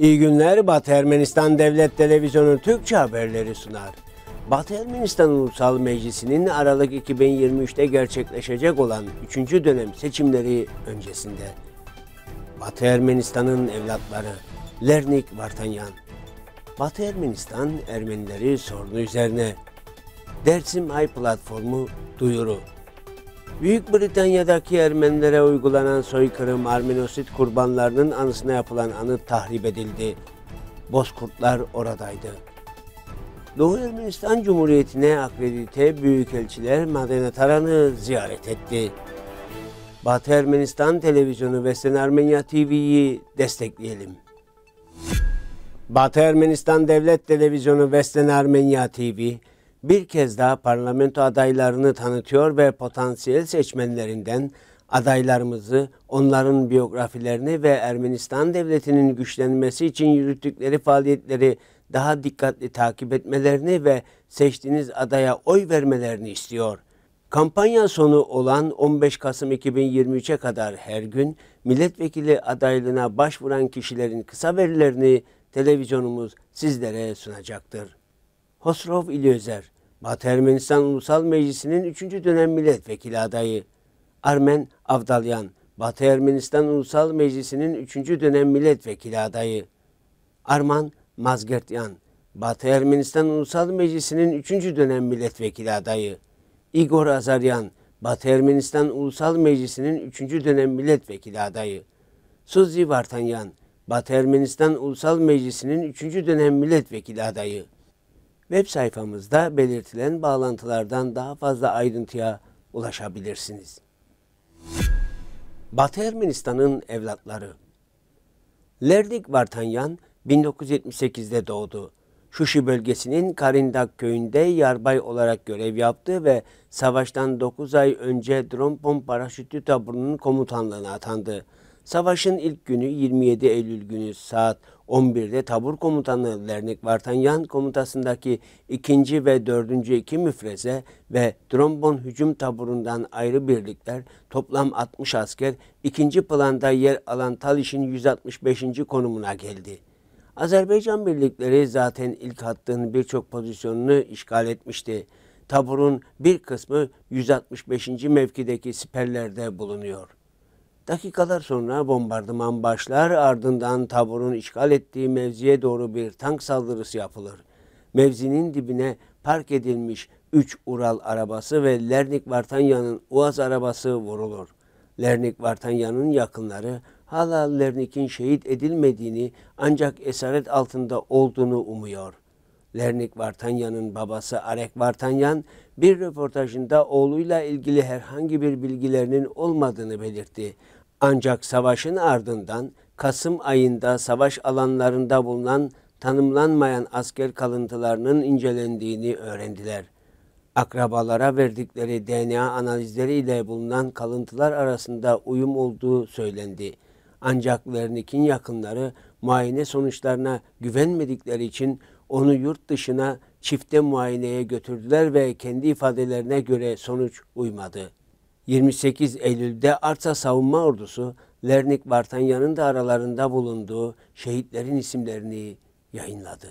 İyi günler Batı Ermenistan Devlet Televizyonu Türkçe haberleri sunar. Batı Ermenistan Ulusal Meclisi'nin Aralık 2023'te gerçekleşecek olan 3. dönem seçimleri öncesinde Batı Ermenistan'ın evlatları Lernik Vartanyan, Batı Ermenistan Ermenileri sorunu üzerine Dersim Ay platformu duyuru Büyük Britanya'daki Ermenilere uygulanan soykırım Arminosit kurbanlarının anısına yapılan anıt tahrip edildi. Bozkurtlar oradaydı. Doğu Ermenistan Cumhuriyeti'ne akredite büyükelçiler Madene Taran'ı ziyaret etti. Batı Ermenistan Televizyonu ve Sen Armenya TV'yi destekleyelim. Batı Ermenistan Devlet Televizyonu Vesten Armenya TV, bir kez daha parlamento adaylarını tanıtıyor ve potansiyel seçmenlerinden adaylarımızı, onların biyografilerini ve Ermenistan devletinin güçlenmesi için yürüttükleri faaliyetleri daha dikkatli takip etmelerini ve seçtiğiniz adaya oy vermelerini istiyor. Kampanya sonu olan 15 Kasım 2023'e kadar her gün milletvekili adaylığına başvuran kişilerin kısa verilerini televizyonumuz sizlere sunacaktır. Hosrov İlyözer, Batı Ermenistan Ulusal Meclisi'nin 3. dönem milletvekili adayı, Armen Avdalyan, Batı Ermenistan Ulusal Meclisi'nin 3. dönem milletvekili adayı, Arman Mazgertyan, Batı Ermenistan Ulusal Meclisi'nin 3. dönem milletvekili adayı, Igor Azaryan, Batı Ermenistan Ulusal Meclisi'nin 3. dönem milletvekili adayı, Suzi Vartanyan, Batı Ermenistan Ulusal Meclisi'nin 3. dönem milletvekili adayı, Web sayfamızda belirtilen bağlantılardan daha fazla ayrıntıya ulaşabilirsiniz. Batı Ermenistan'ın evlatları Lerdik Vartanyan 1978'de doğdu. Şuşi bölgesinin Karindak köyünde yarbay olarak görev yaptı ve savaştan 9 ay önce Drompon Paraşütü Taburu'nun komutanlığına atandı. Savaşın ilk günü 27 Eylül günü saat 11'de Tabur Komutanı Lernik Vartanyan komutasındaki 2. ve 4. 2 müfreze ve trombon hücum taburundan ayrı birlikler toplam 60 asker 2. planda yer alan Taliş'in 165. konumuna geldi. Azerbaycan birlikleri zaten ilk hattının birçok pozisyonunu işgal etmişti. Taburun bir kısmı 165. mevkideki siperlerde bulunuyor. Dakikalar sonra bombardıman başlar ardından taburun işgal ettiği mevziye doğru bir tank saldırısı yapılır. Mevzinin dibine park edilmiş 3 Ural arabası ve Lernik Vartanya'nın Uaz arabası vurulur. Lernik Vartanya'nın yakınları hala Lernik'in şehit edilmediğini ancak esaret altında olduğunu umuyor. Lernik Vartanyan'ın babası Arek Vartanyan bir röportajında oğluyla ilgili herhangi bir bilgilerinin olmadığını belirtti. Ancak savaşın ardından Kasım ayında savaş alanlarında bulunan tanımlanmayan asker kalıntılarının incelendiğini öğrendiler. Akrabalara verdikleri DNA analizleriyle bulunan kalıntılar arasında uyum olduğu söylendi. Ancak Lernik'in yakınları muayene sonuçlarına güvenmedikleri için onu yurt dışına çifte muayeneye götürdüler ve kendi ifadelerine göre sonuç uymadı. 28 Eylül'de Arsa Savunma Ordusu, Lernik Vartanya'nın da aralarında bulunduğu şehitlerin isimlerini yayınladı.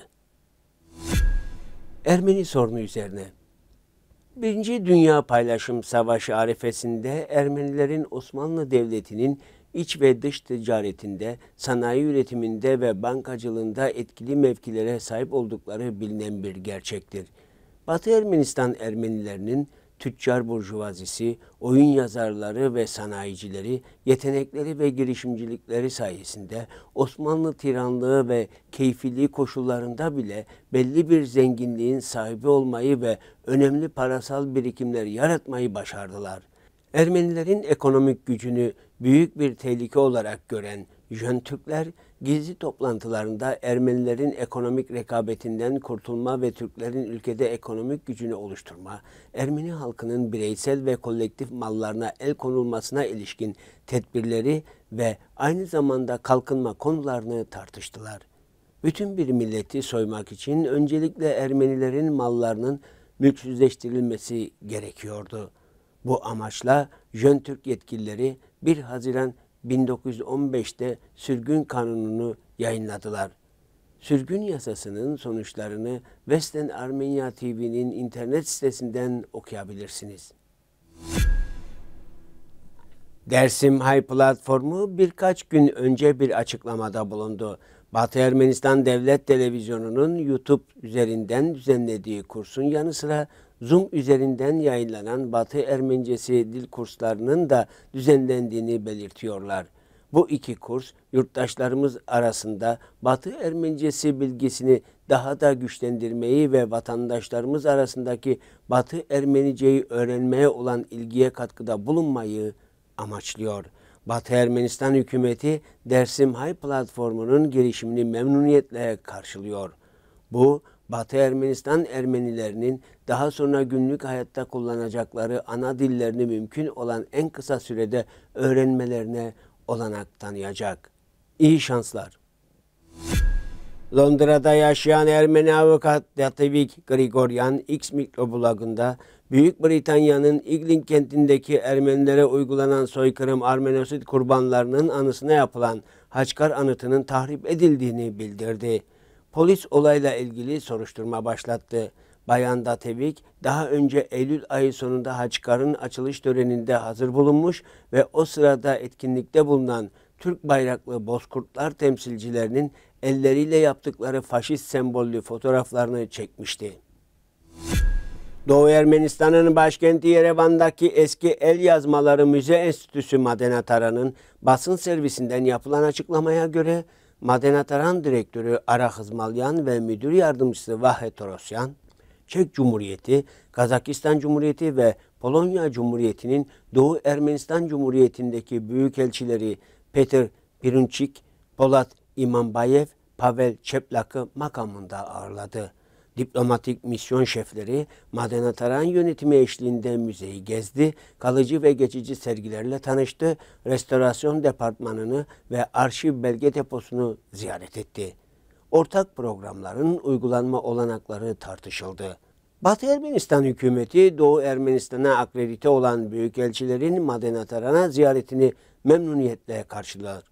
Ermeni sorunu üzerine Birinci Dünya Paylaşım Savaşı arifesinde Ermenilerin Osmanlı Devleti'nin iç ve dış ticaretinde, sanayi üretiminde ve bankacılığında etkili mevkilere sahip oldukları bilinen bir gerçektir. Batı Ermenistan Ermenilerinin tüccar burjuvazisi, oyun yazarları ve sanayicileri yetenekleri ve girişimcilikleri sayesinde Osmanlı tiranlığı ve keyfiliği koşullarında bile belli bir zenginliğin sahibi olmayı ve önemli parasal birikimler yaratmayı başardılar. Ermenilerin ekonomik gücünü büyük bir tehlike olarak gören Jön Türkler, gizli toplantılarında Ermenilerin ekonomik rekabetinden kurtulma ve Türklerin ülkede ekonomik gücünü oluşturma, Ermeni halkının bireysel ve kolektif mallarına el konulmasına ilişkin tedbirleri ve aynı zamanda kalkınma konularını tartıştılar. Bütün bir milleti soymak için öncelikle Ermenilerin mallarının mülksüzleştirilmesi gerekiyordu. Bu amaçla Jön Türk yetkilileri 1 Haziran 1915'te sürgün kanununu yayınladılar. Sürgün yasasının sonuçlarını Western Armenya TV'nin internet sitesinden okuyabilirsiniz. Dersim High platformu birkaç gün önce bir açıklamada bulundu. Batı Ermenistan Devlet Televizyonu'nun YouTube üzerinden düzenlediği kursun yanı sıra Zoom üzerinden yayınlanan Batı Ermencesi dil kurslarının da düzenlendiğini belirtiyorlar. Bu iki kurs yurttaşlarımız arasında Batı Ermencesi bilgisini daha da güçlendirmeyi ve vatandaşlarımız arasındaki Batı Ermeniceyi öğrenmeye olan ilgiye katkıda bulunmayı amaçlıyor. Batı Ermenistan hükümeti Dersim High platformunun girişimini memnuniyetle karşılıyor. Bu Batı Ermenistan Ermenilerinin daha sonra günlük hayatta kullanacakları ana dillerini mümkün olan en kısa sürede öğrenmelerine olanak tanıyacak. İyi şanslar. Londra'da yaşayan Ermeni avukat Dativik Grigoryan X mikroblogunda Büyük Britanya'nın Iglin kentindeki Ermenilere uygulanan soykırım Armenosit kurbanlarının anısına yapılan Haçkar anıtının tahrip edildiğini bildirdi. Polis olayla ilgili soruşturma başlattı. Bayan Datevik daha önce Eylül ayı sonunda Haçkar'ın açılış töreninde hazır bulunmuş ve o sırada etkinlikte bulunan Türk bayraklı bozkurtlar temsilcilerinin elleriyle yaptıkları faşist sembollü fotoğraflarını çekmişti. Doğu Ermenistan'ın başkenti Yerevan'daki eski el yazmaları müze enstitüsü Madena Taran'ın basın servisinden yapılan açıklamaya göre Madenataran Direktörü Ara Hızmalyan ve Müdür Yardımcısı Vahe Torosyan, Çek Cumhuriyeti, Kazakistan Cumhuriyeti ve Polonya Cumhuriyeti'nin Doğu Ermenistan Cumhuriyeti'ndeki büyükelçileri Peter Pirunçik, Polat İmambayev, Pavel Çeplak'ı makamında ağırladı. Diplomatik misyon şefleri Maden Ataran yönetimi eşliğinde müzeyi gezdi, kalıcı ve geçici sergilerle tanıştı, restorasyon departmanını ve arşiv belge deposunu ziyaret etti. Ortak programların uygulanma olanakları tartışıldı. Batı Ermenistan hükümeti Doğu Ermenistan'a akredite olan büyükelçilerin Maden Ataran'a ziyaretini memnuniyetle karşılar.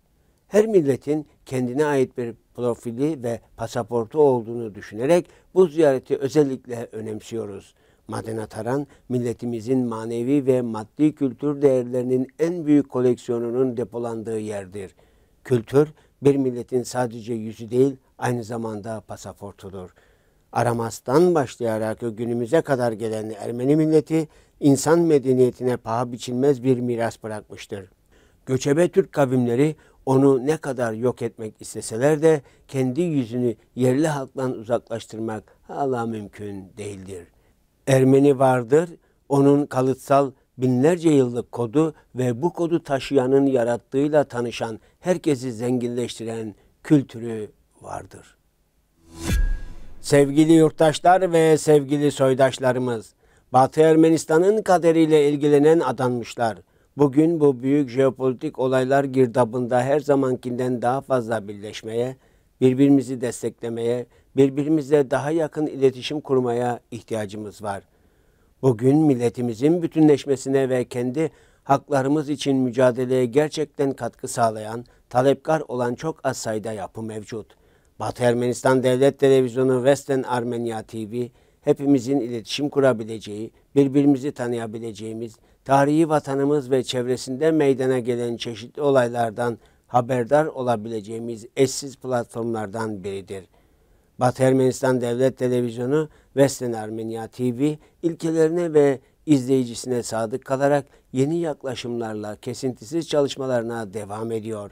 Her milletin kendine ait bir profili ve pasaportu olduğunu düşünerek bu ziyareti özellikle önemsiyoruz. Madena Taran, milletimizin manevi ve maddi kültür değerlerinin en büyük koleksiyonunun depolandığı yerdir. Kültür, bir milletin sadece yüzü değil, aynı zamanda pasaportudur. Aramas'tan başlayarak günümüze kadar gelen Ermeni milleti, insan medeniyetine paha biçilmez bir miras bırakmıştır. Göçebe Türk kavimleri onu ne kadar yok etmek isteseler de kendi yüzünü yerli halktan uzaklaştırmak hala mümkün değildir. Ermeni vardır, onun kalıtsal binlerce yıllık kodu ve bu kodu taşıyanın yarattığıyla tanışan, herkesi zenginleştiren kültürü vardır. Sevgili yurttaşlar ve sevgili soydaşlarımız, Batı Ermenistan'ın kaderiyle ilgilenen adanmışlar Bugün bu büyük jeopolitik olaylar girdabında her zamankinden daha fazla birleşmeye, birbirimizi desteklemeye, birbirimizle daha yakın iletişim kurmaya ihtiyacımız var. Bugün milletimizin bütünleşmesine ve kendi haklarımız için mücadeleye gerçekten katkı sağlayan, talepkar olan çok az sayıda yapı mevcut. Batı Ermenistan Devlet Televizyonu Western Armenia TV, hepimizin iletişim kurabileceği, birbirimizi tanıyabileceğimiz, tarihi vatanımız ve çevresinde meydana gelen çeşitli olaylardan haberdar olabileceğimiz eşsiz platformlardan biridir. Batı Ermenistan Devlet Televizyonu, Western Armenia TV ilkelerine ve izleyicisine sadık kalarak yeni yaklaşımlarla kesintisiz çalışmalarına devam ediyor.''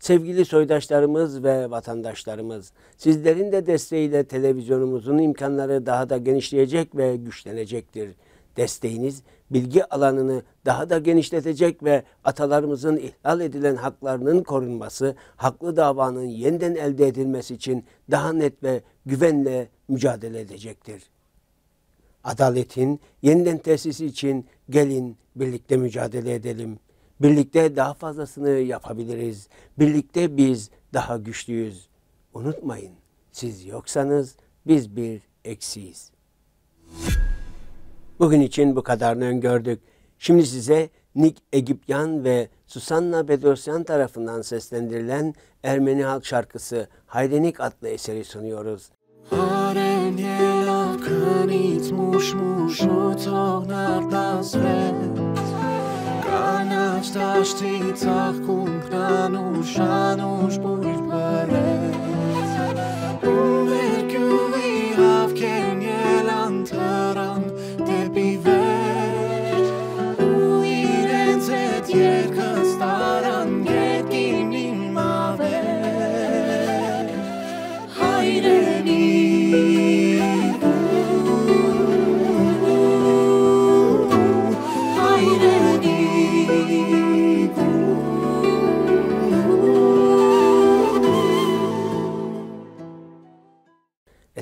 Sevgili soydaşlarımız ve vatandaşlarımız, sizlerin de desteğiyle televizyonumuzun imkanları daha da genişleyecek ve güçlenecektir. Desteğiniz bilgi alanını daha da genişletecek ve atalarımızın ihlal edilen haklarının korunması, haklı davanın yeniden elde edilmesi için daha net ve güvenle mücadele edecektir. Adaletin yeniden tesisi için gelin birlikte mücadele edelim.'' Birlikte daha fazlasını yapabiliriz. Birlikte biz daha güçlüyüz. Unutmayın siz yoksanız biz bir eksiyiz. Bugün için bu kadarını öngördük. Şimdi size Nick Egipyan ve Susanna Bedrosyan tarafından seslendirilen Ermeni halk şarkısı Haydenik adlı eseri sunuyoruz. Harenik, Stás, stás, titach, kump, nanus, anus, bújt,